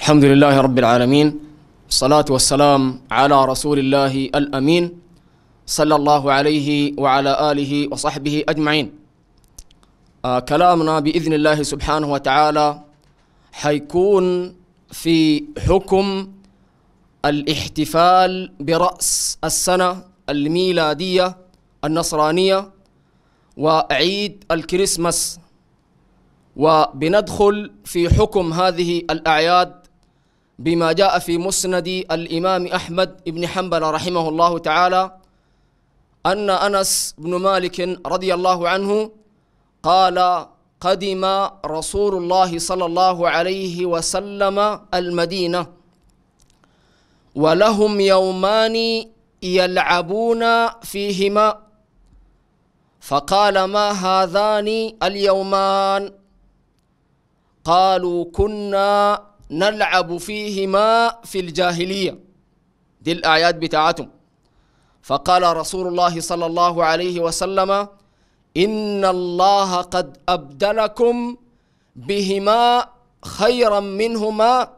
الحمد لله رب العالمين الصلاة والسلام على رسول الله الأمين صلى الله عليه وعلى آله وصحبه أجمعين آه كلامنا بإذن الله سبحانه وتعالى حيكون في حكم الاحتفال برأس السنة الميلادية النصرانية وعيد الكريسماس وبندخل في حكم هذه الأعياد بما جاء في مسند الإمام أحمد بن حنبل رحمه الله تعالى أن أنس بن مالك رضي الله عنه قال قدم رسول الله صلى الله عليه وسلم المدينة ولهم يومان يلعبون فيهما فقال ما هذان اليومان قالوا كنا نلعب فيهما في الجاهلية دي الآيات بتاعتهم فقال رسول الله صلى الله عليه وسلم إن الله قد أبدلكم بهما خيرا منهما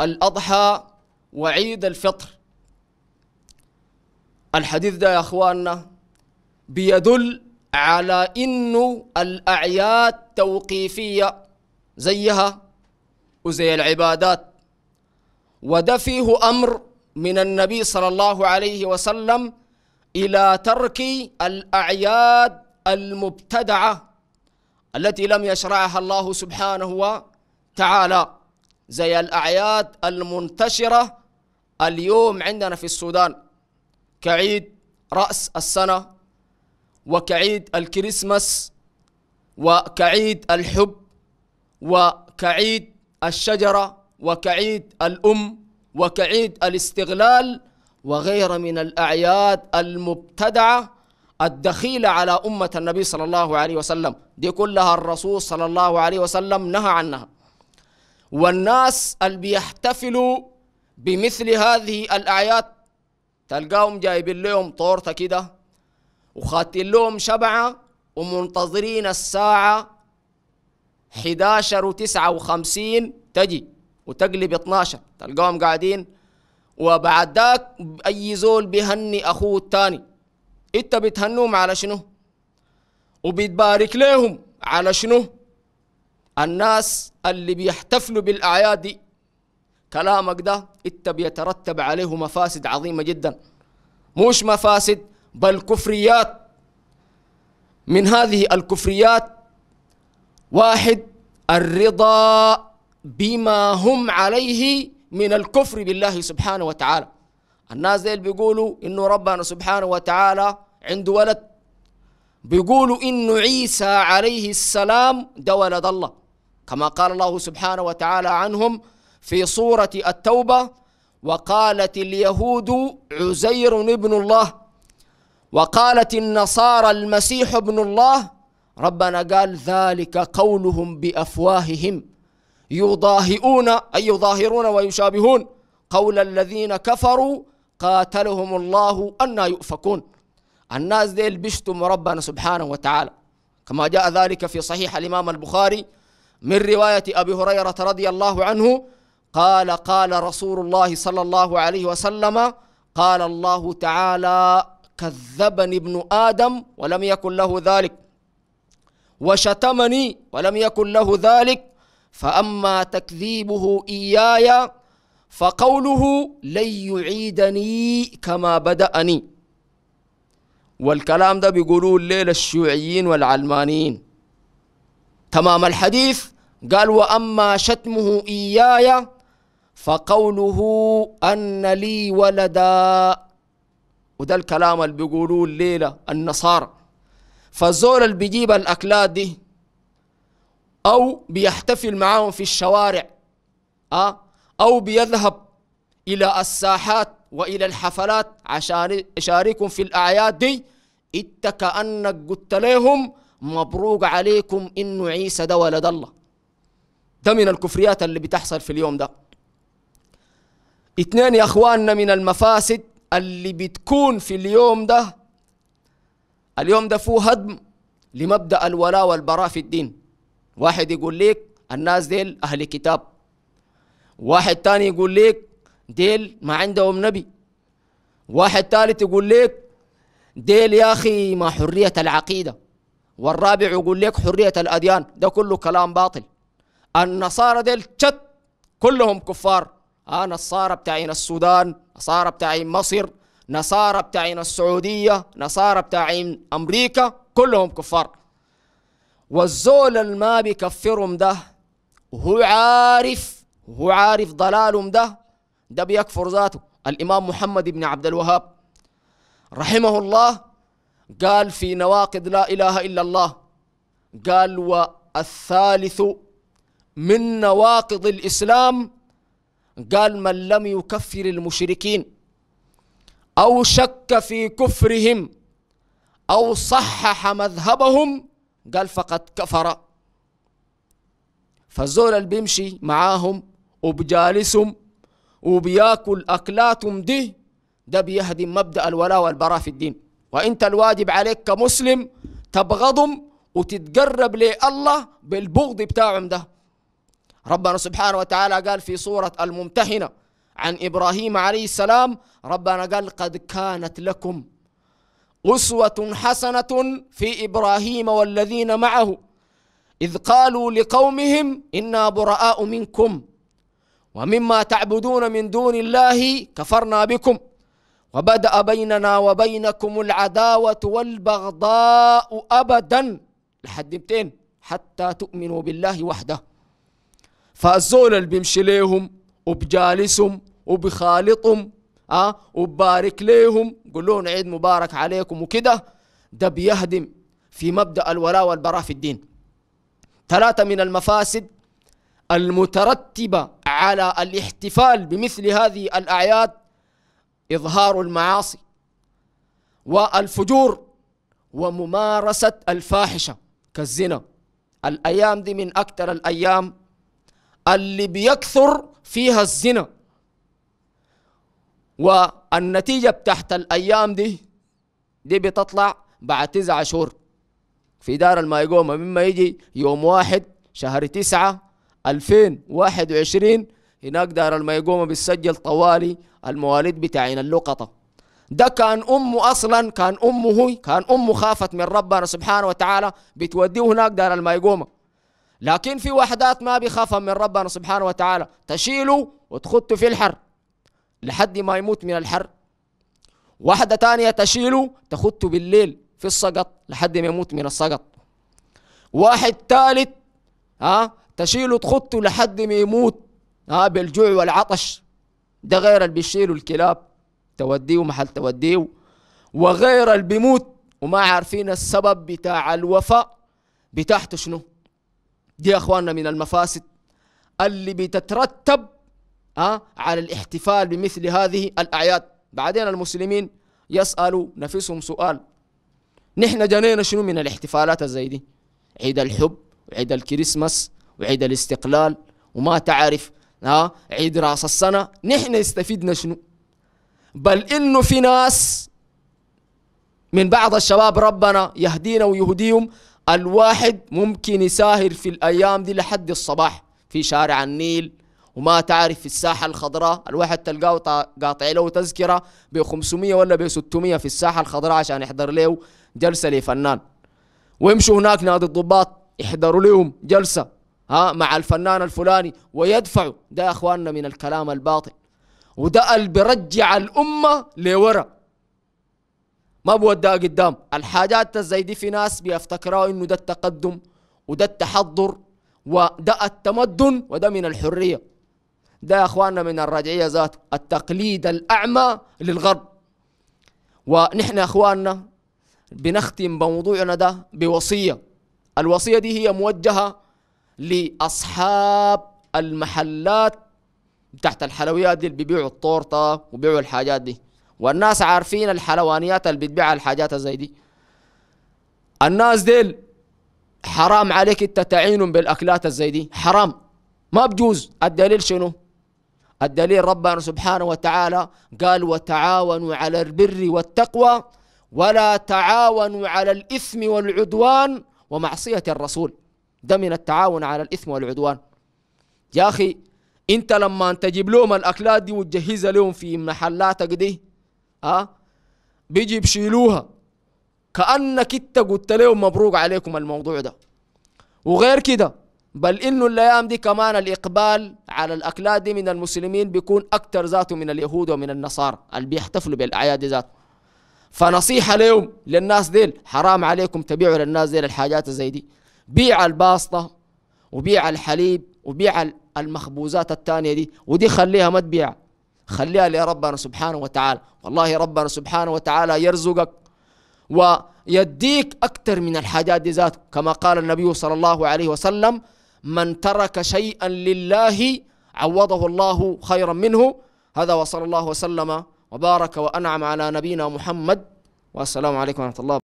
الأضحى وعيد الفطر الحديث ده يا أخواننا بيدل على إنه الأعياد توقيفية زيها وزي العبادات وده فيه أمر من النبي صلى الله عليه وسلم إلى ترك الأعياد المبتدعة التي لم يشرعها الله سبحانه وتعالى زي الأعياد المنتشرة اليوم عندنا في السودان كعيد رأس السنة وكعيد الكريسماس وكعيد الحب وكعيد الشجرة وكعيد الأم وكعيد الاستغلال وغير من الأعياد المبتدعة الدخيلة على أمة النبي صلى الله عليه وسلم دي كلها الرسول صلى الله عليه وسلم نهى عنها والناس اللي بيحتفلوا بمثل هذه الأعياد تلقاهم جايبين لهم طورتة كده وخاتين لهم شبعة ومنتظرين الساعة 11 و59 تجي وتقلب 12 تلقاهم قاعدين وبعد ذاك اي زول بيهني اخوه الثاني انت بتهنوهم على شنو وبتبارك لهم على شنو الناس اللي بيحتفلوا بالاعياد دي كلامك ده انت بيترتب عليه مفاسد عظيمه جدا مش مفاسد بل كفريات من هذه الكفريات واحد الرضا بما هم عليه من الكفر بالله سبحانه وتعالى الناس ديل بيقولوا انه ربنا سبحانه وتعالى عنده ولد بيقولوا انه عيسى عليه السلام ده ولد الله كما قال الله سبحانه وتعالى عنهم في سورة التوبة وقالت اليهود عزير ابن الله وقالت النصارى المسيح ابن الله ربنا قال ذلك قولهم بافواههم يضاهئون اي يظاهرون ويشابهون قول الذين كفروا قاتلهم الله أن يؤفكون الناس ديل بيشتم ربنا سبحانه وتعالى كما جاء ذلك في صحيح الإمام البخاري من رواية أبي هريرة رضي الله عنه قال قال رسول الله صلى الله عليه وسلم قال الله تعالى كذبني ابن آدم ولم يكن له ذلك وشتمني ولم يكن له ذلك فأما تكذيبه إياي فقوله لن يعيدني كما بدأني والكلام ده بيقولوه الليلة الشيوعيين والعلمانيين تمام الحديث قال وأما شتمه إياي فقوله أن لي ولدا وده الكلام اللي بيقولوه الليلة النصارى فزول اللي بيجيب الأكلات دي أو بيحتفل معاهم في الشوارع أه؟ أو بيذهب إلى الساحات وإلى الحفلات عشان يشاركهم في الأعياد دي إنت كأنك قلت لهم مبروك عليكم إنه عيسى ده ولد الله ده من الكفريات اللي بتحصل في اليوم ده اتنين يا أخواننا من المفاسد اللي بتكون في اليوم ده اليوم ده فيه هدم لمبدا الولاء والبراء في الدين واحد يقول لك الناس ديل اهل كتاب واحد تاني يقول لك ديل ما عندهم نبي واحد ثالث يقول لك ديل يا اخي ما حريه العقيده والرابع يقول لك حريه الاديان ده كله كلام باطل النصارى ديل كلهم كفار آه نصارى بتاعين السودان نصارى بتاعين مصر نصارى بتاعين السعودية نصارى بتاعين أمريكا كلهم كفار والزول اللي ما بيكفرهم ده وهو عارف وهو عارف ضلالهم ده ده بيكفر ذاته الإمام محمد بن عبد الوهاب رحمه الله قال في نواقض لا إله إلا الله قال والثالث من نواقض الإسلام قال من لم يكفر المشركين أو شك في كفرهم أو صحح مذهبهم قال فقد كفر فالزول اللي بيمشي معاهم وبجالسهم وبياكل أكلاتهم دي ده بيهدم مبدأ الولاء والبراء في الدين وانت الواجب عليك كمسلم تبغضهم وتتقرب لله بالبغض بتاعهم ده ربنا سبحانه وتعالى قال في سورة الممتحنة عن إبراهيم عليه السلام ربنا قال قد كانت لكم أسوة حسنة في إبراهيم والذين معه إذ قالوا لقومهم إنا براء منكم ومما تعبدون من دون الله كفرنا بكم وبدأ بيننا وبينكم العداوة والبغضاء أبدا لحد متين حتى تؤمنوا بالله وحده فالزول اللي بيمشي ليهم وبجالسهم وبخالطهم أه وبارك ليهم قول لهم عيد مبارك عليكم وكده ده بيهدم في مبدأ الولاء والبراء في الدين ثلاثة من المفاسد المترتبة على الاحتفال بمثل هذه الأعياد إظهار المعاصي والفجور وممارسة الفاحشة كالزنا الأيام دي من أكثر الأيام اللي بيكثر فيها الزنا والنتيجة بتاعت الأيام دي دي بتطلع بعد تسعة شهور في دار المايقومة مما يجي يوم واحد شهر تسعة ألفين واحد وعشرين هناك دار المايقومة بتسجل طوالي المواليد بتاعين اللقطة ده كان أمه أصلا كان أمه كان أمه خافت من ربنا سبحانه وتعالى بتوديه هناك دار المايقومة لكن في وحدات ما بيخافها من ربنا سبحانه وتعالى تشيله وتخطه في الحر لحد ما يموت من الحر واحدة تانية تشيله تخطه بالليل في السقط لحد ما يموت من السقط واحد ثالث ها تشيله تخطه لحد ما يموت ها بالجوع والعطش ده غير اللي بيشيلوا الكلاب توديه محل توديه وغير اللي بيموت وما عارفين السبب بتاع الوفاء بتاعته شنو دي يا اخواننا من المفاسد اللي بتترتب أه؟ على الاحتفال بمثل هذه الاعياد بعدين المسلمين يسالوا نفسهم سؤال نحن جنينا شنو من الاحتفالات زي دي عيد الحب وعيد الكريسماس وعيد الاستقلال وما تعرف ها عيد راس السنه نحن استفدنا شنو بل انه في ناس من بعض الشباب ربنا يهدينا ويهديهم الواحد ممكن يساهر في الأيام دي لحد الصباح في شارع النيل وما تعرف في الساحة الخضراء الواحد تلقاه قاطع له تذكرة ب 500 ولا ب 600 في الساحة الخضراء عشان يحضر له جلسة لفنان ويمشوا هناك نادي الضباط يحضروا لهم جلسة ها مع الفنان الفلاني ويدفعوا ده يا اخواننا من الكلام الباطل وده اللي بيرجع الأمة لورا ما بودها قدام الحاجات زي دي في ناس بيفتكروا انه ده التقدم وده التحضر وده التمدن وده من الحريه ده يا اخواننا من الرجعيه ذات التقليد الاعمى للغرب ونحن يا اخواننا بنختم بموضوعنا ده بوصيه الوصيه دي هي موجهه لاصحاب المحلات تحت الحلويات دي اللي بيبيعوا التورته وبيبيعوا الحاجات دي والناس عارفين الحلوانيات اللي بتبيع الحاجات زي دي الناس ديل حرام عليك انت تعينهم بالاكلات زي دي حرام ما بجوز الدليل شنو الدليل ربنا سبحانه وتعالى قال وتعاونوا على البر والتقوى ولا تعاونوا على الإثم والعدوان ومعصية الرسول ده من التعاون على الإثم والعدوان يا أخي أنت لما تجيب لهم الأكلات دي وتجهزها لهم في محلاتك دي ها بيجي بشيلوها كأنك انت قلت لهم مبروك عليكم الموضوع ده وغير كده بل انه الايام دي كمان الاقبال على الاكلات دي من المسلمين بيكون اكتر ذاته من اليهود ومن النصارى اللي بيحتفلوا بالاعياد دي ذاته فنصيحة لهم للناس ديل حرام عليكم تبيعوا للناس ديل الحاجات زي دي بيع الباسطة وبيع الحليب وبيع المخبوزات التانية دي ودي خليها ما تبيع خليها لربنا سبحانه وتعالى والله ربنا سبحانه وتعالى يرزقك ويديك أكثر من الحاجات دي ذاته كما قال النبي صلى الله عليه وسلم من ترك شيئا لله عوضه الله خيرا منه هذا وصلى الله وسلم وبارك وأنعم على نبينا محمد والسلام عليكم ورحمة الله